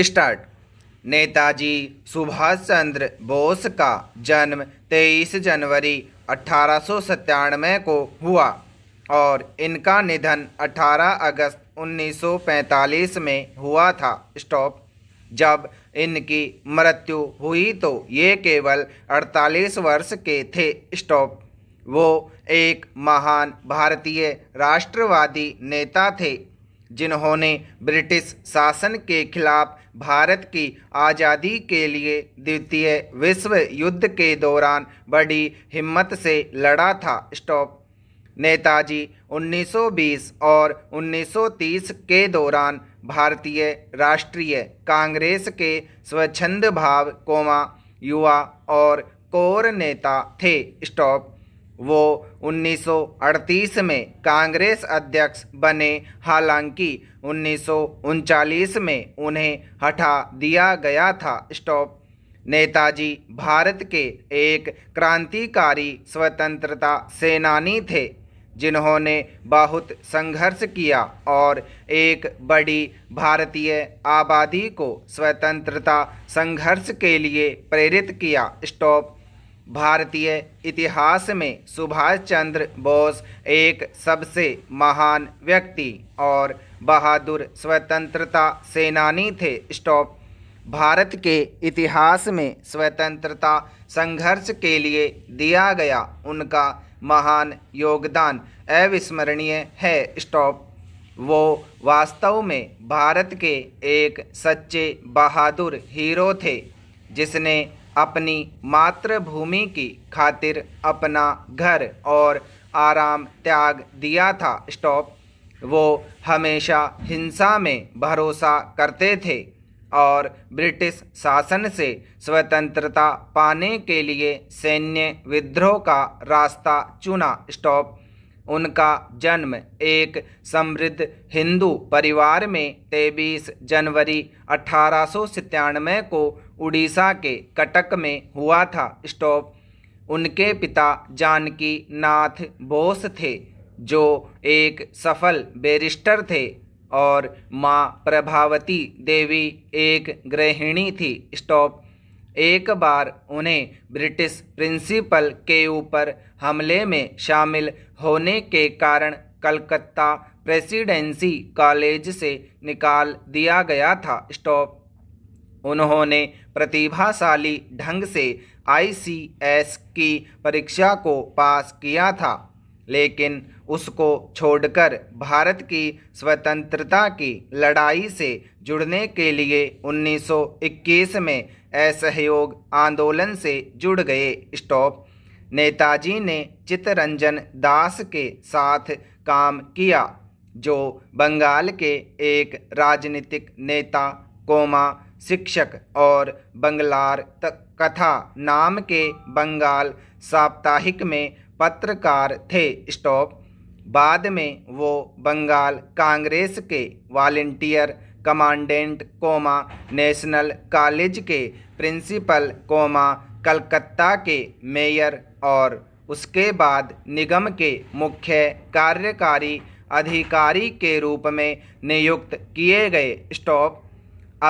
start Netaji Subhash Chandra Bose का जन्म 23 जनवरी अठारह को हुआ और इनका निधन 18 अगस्त 1945 में हुआ था स्टॉप जब इनकी मृत्यु हुई तो ये केवल 48 वर्ष के थे स्टॉप वो एक महान भारतीय राष्ट्रवादी नेता थे जिन्होंने ब्रिटिश शासन के खिलाफ भारत की आज़ादी के लिए द्वितीय विश्व युद्ध के दौरान बड़ी हिम्मत से लड़ा था स्टॉप नेताजी 1920 और 1930 के दौरान भारतीय राष्ट्रीय कांग्रेस के स्वच्छंद भाव कोमा युवा और कोर नेता थे स्टॉप वो 1938 में कांग्रेस अध्यक्ष बने हालांकि उन्नीस में उन्हें हटा दिया गया था स्टॉप नेताजी भारत के एक क्रांतिकारी स्वतंत्रता सेनानी थे जिन्होंने बहुत संघर्ष किया और एक बड़ी भारतीय आबादी को स्वतंत्रता संघर्ष के लिए प्रेरित किया स्टॉप भारतीय इतिहास में सुभाष चंद्र बोस एक सबसे महान व्यक्ति और बहादुर स्वतंत्रता सेनानी थे स्टॉप भारत के इतिहास में स्वतंत्रता संघर्ष के लिए दिया गया उनका महान योगदान अविस्मरणीय है स्टॉप वो वास्तव में भारत के एक सच्चे बहादुर हीरो थे जिसने अपनी मातृभूमि की खातिर अपना घर और आराम त्याग दिया था स्टॉप वो हमेशा हिंसा में भरोसा करते थे और ब्रिटिश शासन से स्वतंत्रता पाने के लिए सैन्य विद्रोह का रास्ता चुना स्टॉप उनका जन्म एक समृद्ध हिंदू परिवार में 23 जनवरी अठारह को उड़ीसा के कटक में हुआ था स्टॉप उनके पिता जानकी नाथ बोस थे जो एक सफल बेरिस्टर थे और माँ प्रभावती देवी एक गृहिणी थी स्टॉप एक बार उन्हें ब्रिटिश प्रिंसिपल के ऊपर हमले में शामिल होने के कारण कलकत्ता प्रेसिडेंसी कॉलेज से निकाल दिया गया था स्टॉप उन्होंने प्रतिभाशाली ढंग से आईसीएस की परीक्षा को पास किया था लेकिन उसको छोड़कर भारत की स्वतंत्रता की लड़ाई से जुड़ने के लिए 1921 में असहयोग आंदोलन से जुड़ गए स्टॉप नेताजी ने चितरंजन दास के साथ काम किया जो बंगाल के एक राजनीतिक नेता कोमा शिक्षक और बंगलार कथा नाम के बंगाल साप्ताहिक में पत्रकार थे स्टॉप बाद में वो बंगाल कांग्रेस के volunteer commandant comma national college के प्रिंसिपल कोमा कलकत्ता के मेयर और उसके बाद निगम के मुख्य कार्यकारी अधिकारी के रूप में नियुक्त किए गए स्टॉप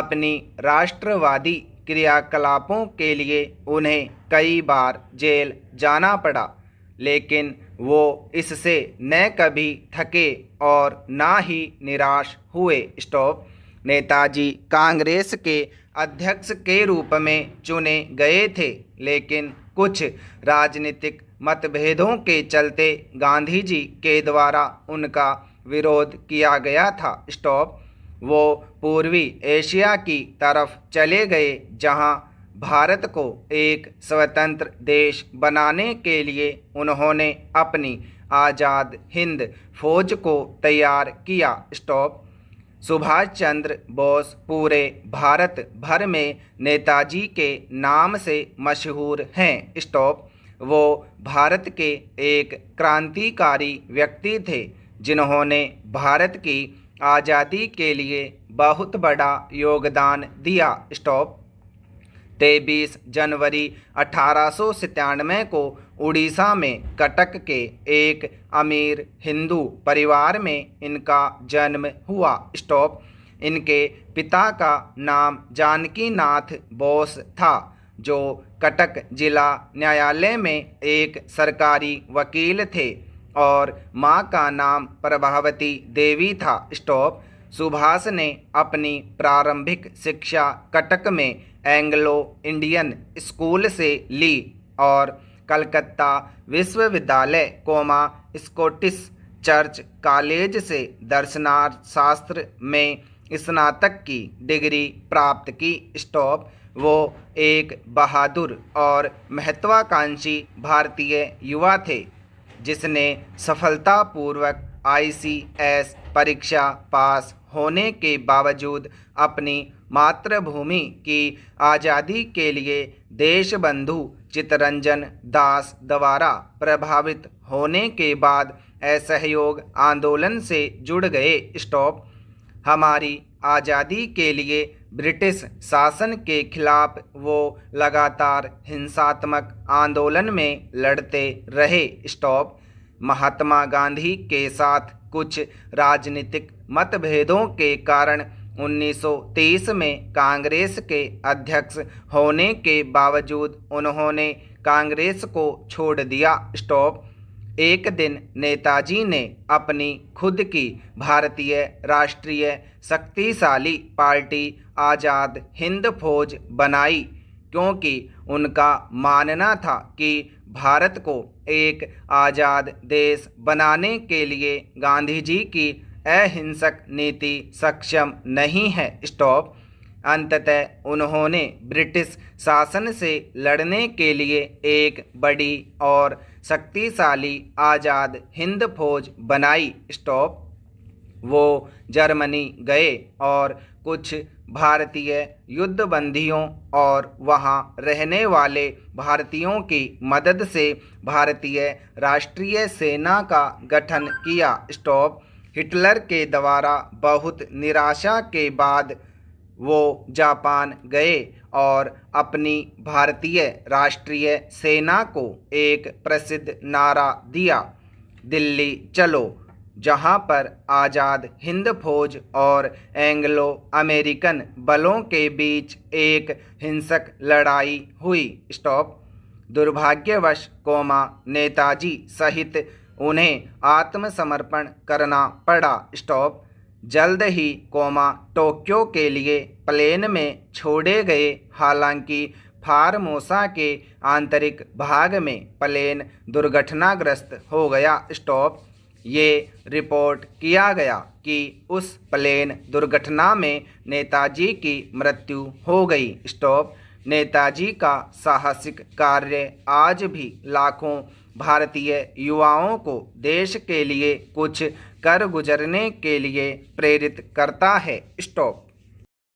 अपनी राष्ट्रवादी क्रियाकलापों के लिए उन्हें कई बार जेल जाना पड़ा लेकिन वो इससे न कभी थके और ना ही निराश हुए स्टॉप नेताजी कांग्रेस के अध्यक्ष के रूप में चुने गए थे लेकिन कुछ राजनीतिक मतभेदों के चलते गांधी जी के द्वारा उनका विरोध किया गया था स्टॉप वो पूर्वी एशिया की तरफ चले गए जहां भारत को एक स्वतंत्र देश बनाने के लिए उन्होंने अपनी आज़ाद हिंद फौज को तैयार किया स्टॉप सुभाष चंद्र बोस पूरे भारत भर में नेताजी के नाम से मशहूर हैं स्टॉप वो भारत के एक क्रांतिकारी व्यक्ति थे जिन्होंने भारत की आज़ादी के लिए बहुत बड़ा योगदान दिया स्टॉप तेईस जनवरी अठारह को उड़ीसा में कटक के एक अमीर हिंदू परिवार में इनका जन्म हुआ स्टॉप इनके पिता का नाम जानकी नाथ बोस था जो कटक जिला न्यायालय में एक सरकारी वकील थे और माँ का नाम प्रभावती देवी था स्टॉप सुभाष ने अपनी प्रारंभिक शिक्षा कटक में एंग्लो इंडियन स्कूल से ली और कलकत्ता विश्वविद्यालय कोमा स्कॉटिश चर्च कॉलेज से दर्शनार्थ शास्त्र में स्नातक की डिग्री प्राप्त की स्टॉप वो एक बहादुर और महत्वाकांक्षी भारतीय युवा थे जिसने सफलतापूर्वक आईसीएस परीक्षा पास होने के बावजूद अपनी मातृभूमि की आज़ादी के लिए देशबंधु चितरंजन दास द्वारा प्रभावित होने के बाद असहयोग आंदोलन से जुड़ गए स्टॉप हमारी आज़ादी के लिए ब्रिटिश शासन के खिलाफ वो लगातार हिंसात्मक आंदोलन में लड़ते रहे स्टॉप महात्मा गांधी के साथ कुछ राजनीतिक मतभेदों के कारण 1930 में कांग्रेस के अध्यक्ष होने के बावजूद उन्होंने कांग्रेस को छोड़ दिया स्टॉप एक दिन नेताजी ने अपनी खुद की भारतीय राष्ट्रीय शक्तिशाली पार्टी आज़ाद हिंद फौज बनाई क्योंकि उनका मानना था कि भारत को एक आज़ाद देश बनाने के लिए गांधी जी की अहिंसक नीति सक्षम नहीं है स्टॉप अंततः उन्होंने ब्रिटिश शासन से लड़ने के लिए एक बड़ी और शक्तिशाली आज़ाद हिंद फौज बनाई स्टॉप वो जर्मनी गए और कुछ भारतीय युद्धबंदियों और वहां रहने वाले भारतीयों की मदद से भारतीय राष्ट्रीय सेना का गठन किया स्टॉप हिटलर के द्वारा बहुत निराशा के बाद वो जापान गए और अपनी भारतीय राष्ट्रीय सेना को एक प्रसिद्ध नारा दिया दिल्ली चलो जहां पर आज़ाद हिंद फौज और एंग्लो अमेरिकन बलों के बीच एक हिंसक लड़ाई हुई स्टॉप दुर्भाग्यवश कोमा नेताजी सहित उन्हें आत्मसमर्पण करना पड़ा स्टॉप जल्द ही कोमा टोक्यो के लिए प्लेन में छोड़े गए हालांकि फार्मोसा के आंतरिक भाग में प्लेन दुर्घटनाग्रस्त हो गया स्टॉप ये रिपोर्ट किया गया कि उस प्लेन दुर्घटना में नेताजी की मृत्यु हो गई स्टॉप नेताजी का साहसिक कार्य आज भी लाखों भारतीय युवाओं को देश के लिए कुछ कर गुजरने के लिए प्रेरित करता है स्टॉप